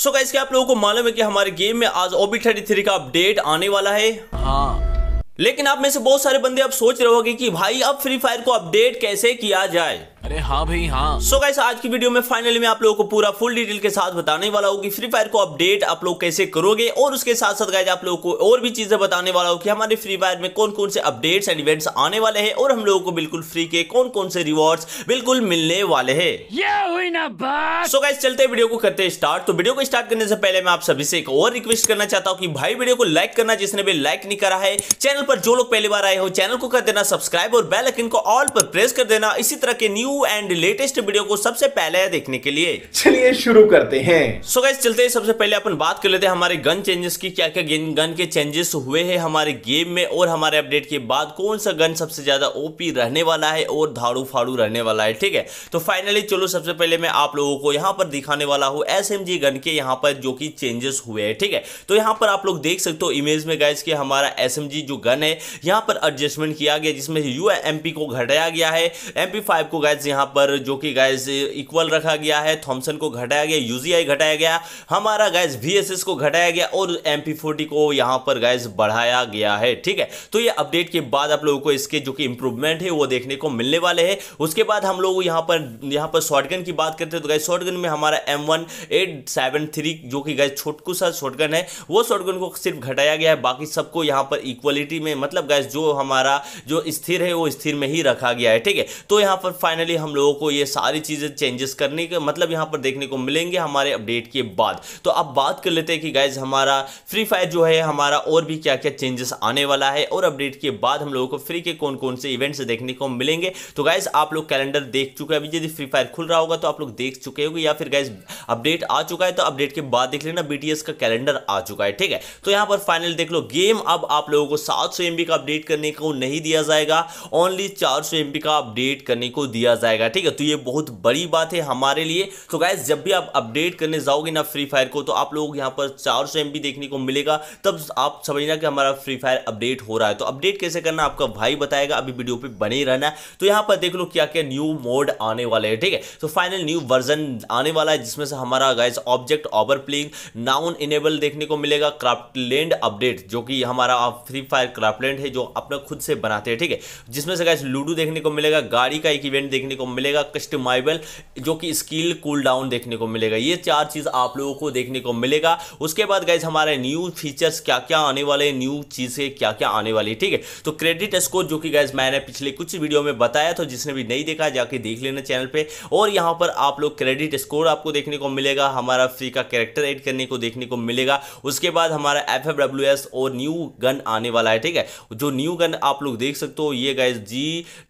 so guys क्या आप लोगों को मालूम है कि हमारे गेम में आज ओबी थर्टी थ्री का अपडेट आने वाला है हाँ लेकिन आप में से बहुत सारे बंदे अब सोच रहे होंगे कि भाई अब फ्री फायर को अपडेट कैसे किया जाए अरे हाँ भाई हाँ सो so गाइस आज की वीडियो में फाइनली मैं आप लोगों को पूरा फुल डिटेल के साथ बताने वाला हूँ कि फ्री फायर को अपडेट आप लोग कैसे करोगे और उसके साथ साथ गाइस आप लोगों को और भी चीजें बताने वाला हूँ कि हमारे फ्री फायर में कौन कौन से अपडेट्स एंड इवेंट्स आने वाले हैं और हम लोगों को बिल्कुल फ्री के कौन कौन से रिवॉर्ड्स बिल्कुल मिलने वाले है सो so चलते वीडियो को करते स्टार्ट तो वीडियो को स्टार्ट करने से पहले मैं आप सभी से एक और रिक्वेस्ट करना चाहता हूँ की भाई वीडियो को लाइक करना जिसने भी लाइक नहीं करा है चैनल पर जो लोग पहली बार आए हो चैनल को कर देना सब्सक्राइब और बेल आइकन को ऑल पर प्रेस कर देना इसी तरह के new new and latest video को सबसे पहले देखने के लिए चलिए शुरू करते हैं सो so guys, चलते हैं सबसे पहले अपन बात कर लेते हैं हमारे गन चेंजेस की क्या क्या गन के चेंजेस हुए हैं हमारे गेम में और हमारे अपडेट के बाद कौन सा गन सबसे ज्यादा ओपी रहने वाला है और धाड़ू फाड़ू रहने वाला है ठीक है तो फाइनली चलो सबसे पहले मैं आप लोगों को यहाँ पर दिखाने वाला हूँ एस गन के यहाँ पर जो कि चेंजेस हुए हैं ठीक है तो यहाँ पर आप लोग देख सकते हो इमेज में गाइज कि हमारा एस जो गन है यहाँ पर एडजस्टमेंट किया गया जिसमें यू को घटाया गया है एम को गाइज मैच यहाँ पर जो कि गाइज इक्वल रखा गया है थॉमसन को घटाया गया यूजीआई घटाया गया हमारा गाइज वीएसएस को घटाया गया और एम को यहाँ पर गाइज बढ़ाया गया है ठीक है तो ये अपडेट के बाद आप लोगों को इसके जो कि इंप्रूवमेंट है वो देखने को मिलने वाले हैं उसके बाद हम लोग यहाँ पर यहाँ पर शॉर्टगन की बात करते हैं तो गाइज शॉर्टगन में हमारा M one eight seven three जो कि गाइज छोटकू सा शॉर्टगन है वो शॉर्टगन को सिर्फ घटाया गया है बाकी सबको यहाँ पर इक्वलिटी में मतलब गाइज जो हमारा जो स्थिर है वो स्थिर में ही रखा गया है ठीक है तो यहाँ पर फाइनली पहले हम लोगों को ये सारी चीज़ें चेंजेस करने के मतलब यहाँ पर देखने को मिलेंगे हमारे अपडेट के बाद तो अब बात कर लेते हैं कि गाइज हमारा फ्री फायर जो है हमारा और भी क्या क्या चेंजेस आने वाला है और अपडेट के बाद हम लोगों को फ्री के कौन कौन से इवेंट्स देखने को मिलेंगे तो गाइज आप लोग कैलेंडर देख चुके हैं अभी यदि फ्री फायर खुल रहा होगा तो आप लोग देख चुके होंगे या फिर गाइज अपडेट आ चुका है तो अपडेट के बाद देख लेना बी का कैलेंडर आ चुका है ठीक है तो यहाँ पर फाइनल देख लो गेम अब आप लोगों को सात सौ का अपडेट करने को नहीं दिया जाएगा ओनली चार सौ का अपडेट करने को दिया जाएगा ठीक है तो ये बहुत बड़ी बात है हमारे लिए तो गाइज जब भी आप अपडेट करने जाओगे ना फ्री फायर को तो आप लोग यहाँ पर चार सौ देखने को मिलेगा तब आप समझना कि हमारा फ्री फायर अपडेट हो रहा है तो अपडेट कैसे करना आपका भाई बताएगा अभी वीडियो पर बने रहना तो यहाँ पर देख लो क्या क्या न्यू मोड आने वाले हैं ठीक है तो फाइनल न्यू वर्जन आने वाला है जिसमें से हमारा guys object over playing noun enable देखने को मिलेगा क्राफ्टलैंड अपडेट जो कि हमारा फ्री फायर क्राफ्टलैंड है जो अपना खुद से बनाते हैं ठीक है जिसमें से गाइज लूडो देखने को मिलेगा गाड़ी का एक इवेंट देखने देखने को मिलेगा कस्टमाइबल जो कि स्किल कूल डाउन देखने को मिलेगा ये चार चीज़ आप लोगों को देखने को मिलेगा उसके बाद गाइज हमारे न्यू फीचर्स क्या क्या आने वाले न्यू चीज़ें क्या क्या आने वाली ठीक है तो क्रेडिट स्कोर जो कि गाइज मैंने पिछले कुछ वीडियो में बताया तो जिसने भी नहीं देखा जाके देख लेना चैनल पर और यहां पर आप लोग क्रेडिट स्कोर आपको देखने को मिलेगा हमारा फ्री का कैरेक्टर एड करने को देखने को मिलेगा उसके बाद हमारा एफ और न्यू गन आने वाला है ठीक है जो न्यू गन आप लोग देख सकते हो ये गाइज जी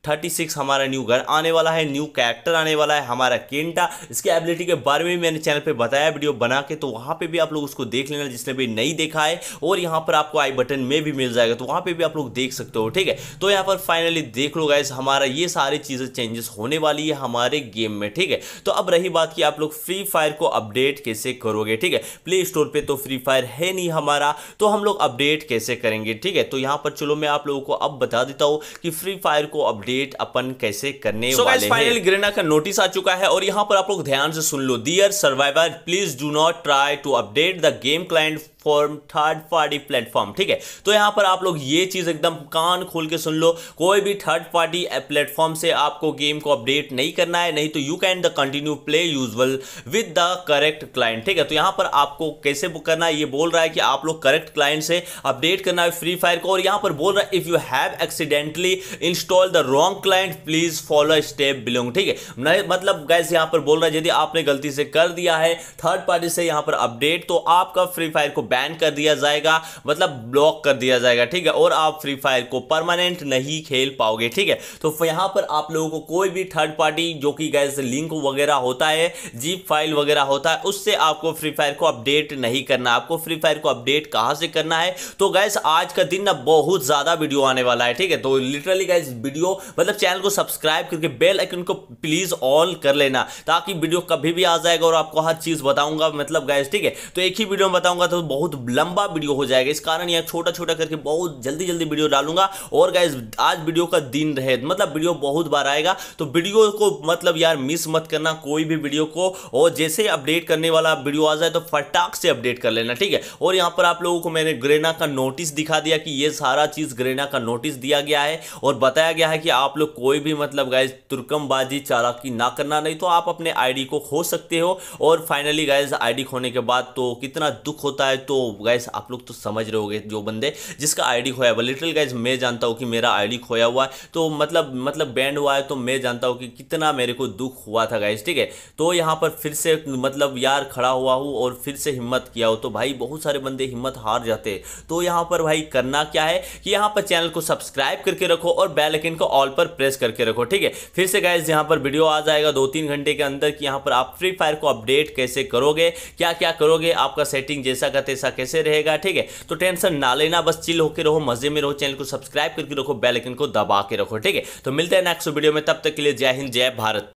थर्टी हमारा न्यू गन आने वाला वाला है न्यू कैरेक्टर आने वाला है हमारा केंटा इसके एबिलिटी के बारे में मैंने चैनल पर बताया वीडियो बना के तो वहां पर भी आप लोग उसको देख लेना जिसने भी नहीं देखा है और यहां पर आपको आई बटन में भी मिल जाएगा तो वहां पर भी आप लोग देख सकते हो ठीक है तो यहां पर फाइनली देख लो गाइस हमारा ये सारी चीज़ें चेंजेस होने वाली है हमारे गेम में ठीक है तो अब रही बात की आप लोग फ्री फायर को अपडेट कैसे करोगे ठीक है प्ले स्टोर पे तो फ्री फायर है नहीं हमारा तो हम लोग अपडेट कैसे करेंगे ठीक है तो यहां पर चलो मैं आप लोगों को अब बता देता हूं कि फ्री फायर को अपडेट अपन कैसे करने so, वाले गाइस फाइनल ग्रेना का नोटिस आ चुका है और यहाँ पर आप लोग ध्यान से सुन लो dear survivor please do not try to update the game client form third party platform ठीक है तो यहां पर आप लोग ये चीज़ एकदम कान खोल के सुन लो कोई भी थर्ड पार्टी प्लेटफॉर्म से आपको गेम को अपडेट नहीं करना है नहीं तो you can the continue play usual with the correct client ठीक है तो यहां पर आपको कैसे बुक करना है ये बोल रहा है कि आप लोग करेक्ट क्लाइंट से अपडेट करना है फ्री फायर को और यहां पर बोल रहा है if you have accidentally install the wrong client please follow step belong ठीक है मतलब गैस यहां पर बोल रहा है यदि आपने गलती से कर दिया है थर्ड पार्टी से यहां पर अपडेट तो आपका फ्री फायर को बैन कर दिया जाएगा मतलब ब्लॉक कर दिया जाएगा ठीक है और आप फ्री फायर को परमानेंट नहीं खेल पाओगे ठीक है तो यहां पर आप लोगों को कोई भी थर्ड पार्टी जो कि गैस लिंक वगैरह होता है जीप फाइल वगैरह होता है उससे आपको फ्री फायर को अपडेट नहीं करना आपको फ्री फायर को अपडेट कहाँ से करना है तो गैस आज का दिन ना बहुत ज़्यादा वीडियो आने वाला है ठीक है तो लिटरली गैस वीडियो मतलब चैनल को सब्सक्राइब करके बेल आइकन को प्लीज़ ऑल कर लेना ताकि वीडियो कभी भी आ जाएगा और आपको हर चीज़ बताऊंगा मतलब गैस ठीक है तो एक ही वीडियो में बताऊंगा तो बहुत बहुत लंबा वीडियो हो जाएगा इस कारण यहाँ छोटा छोटा करके बहुत जल्दी जल्दी वीडियो डालूंगा और गाय आज वीडियो का दिन रहे मतलब वीडियो बहुत बार आएगा तो वीडियो को मतलब यार मिस मत करना कोई भी वीडियो को और जैसे ही अपडेट करने वाला वीडियो आ जाए तो फटाक से अपडेट कर लेना ठीक है और यहाँ पर आप लोगों को मैंने ग्रेना का नोटिस दिखा दिया कि ये सारा चीज़ ग्रेना का नोटिस दिया गया है और बताया गया है कि आप लोग कोई भी मतलब गाइज तुर्कमबाजी चालाकी ना करना नहीं तो आप अपने आईडी को खो सकते हो और फाइनली गाइज आईडी खोने के बाद तो कितना दुख होता है तो गैस आप लोग तो समझ रहे हो जो बंदे जिसका आईडी खोया हुआ लिटरल गैस मैं जानता हूँ कि मेरा आईडी खोया हुआ है तो मतलब मतलब बैंड हुआ है तो मैं जानता हूँ कि कितना मेरे को दुख हुआ था गैस ठीक है तो यहाँ पर फिर से मतलब यार खड़ा हुआ हूँ और फिर से हिम्मत किया हो तो भाई बहुत सारे बंदे हिम्मत हार जाते तो यहाँ पर भाई करना क्या है कि यहाँ पर चैनल को सब्सक्राइब करके रखो और बेल को ऑल पर प्रेस करके रखो ठीक है फिर से गैस यहाँ पर वीडियो आ जाएगा दो तीन घंटे के अंदर कि यहाँ पर आप फ्री फायर को अपडेट कैसे करोगे क्या क्या करोगे आपका सेटिंग जैसा कहते पैसा कैसे रहेगा ठीक है तो टेंशन ना लेना बस चिल होकर रहो मजे में रहो चैनल को सब्सक्राइब करके रखो बेलाइकन को दबा के रखो ठीक है तो मिलते हैं नेक्स्ट वीडियो में तब तक के लिए जय हिंद जय भारत